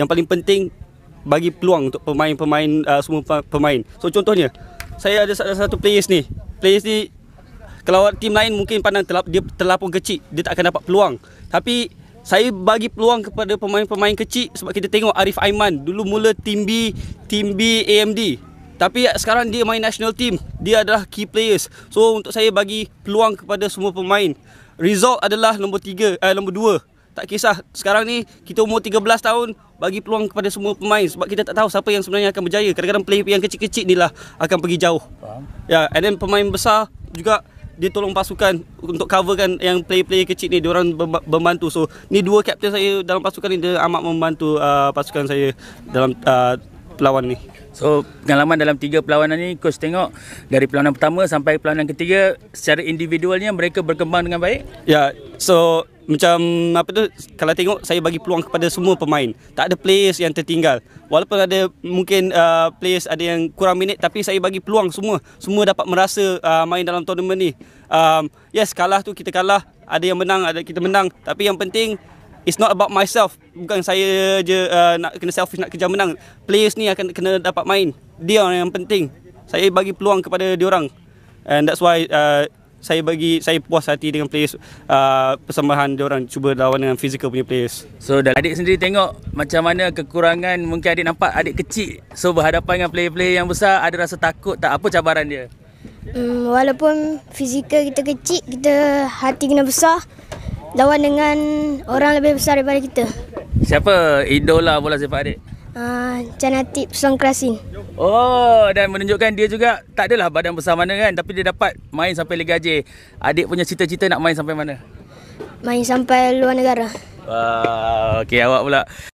yang paling penting bagi peluang untuk pemain-pemain uh, semua pemain. So contohnya, saya ada satu players ni. players ni kalau tim lain mungkin pandang telap, dia terlalu kecil, dia tak akan dapat peluang. Tapi saya bagi peluang kepada pemain-pemain kecil sebab kita tengok Arif Aiman dulu mula tim B, tim B AMD. Tapi sekarang dia main national team, dia adalah key players. So untuk saya bagi peluang kepada semua pemain. Result adalah nombor 3, eh, nombor 2. Tak kisah sekarang ni kita umur 13 tahun, bagi peluang kepada semua pemain sebab kita tak tahu siapa yang sebenarnya akan berjaya. Kadang-kadang player yang kecil-kecil ni lah akan pergi jauh. Ya, yeah, and then pemain besar juga dia tolong pasukan untuk coverkan yang player-player kecil ni dia orang membantu. So, ni dua captain saya dalam pasukan ni dia amat membantu uh, pasukan saya dalam uh, perlawanan ni. So pengalaman dalam tiga perlawanan ni coach tengok dari pelawanan pertama sampai pelawanan ketiga secara individualnya mereka berkembang dengan baik? Ya. Yeah, so macam apa tu kalau tengok saya bagi peluang kepada semua pemain. Tak ada players yang tertinggal. Walaupun ada mungkin uh, players ada yang kurang minit tapi saya bagi peluang semua. Semua dapat merasa uh, main dalam tournament ni. Um, yes kalah tu kita kalah, ada yang menang ada kita menang tapi yang penting It's not about myself Bukan saya je uh, Nak kena selfish Nak kejar menang Players ni akan kena dapat main Dia yang penting Saya bagi peluang kepada dia orang. And that's why uh, Saya bagi Saya puas hati dengan players uh, Persembahan orang Cuba lawan dengan physical punya players So dan adik sendiri tengok Macam mana kekurangan Mungkin adik nampak Adik kecil So berhadapan dengan player-player yang besar Ada rasa takut tak Apa cabaran dia? Hmm, walaupun fizikal kita kecil, kita hati kena besar lawan dengan orang lebih besar daripada kita. Siapa idola bola sepak adik? Ah, Canatip uh, Song Krasin. Oh, dan menunjukkan dia juga tak adalah badan besar mana kan. Tapi dia dapat main sampai Liga J. Adik punya cita-cita nak main sampai mana? Main sampai luar negara. Wow, ah, okay, awak pula.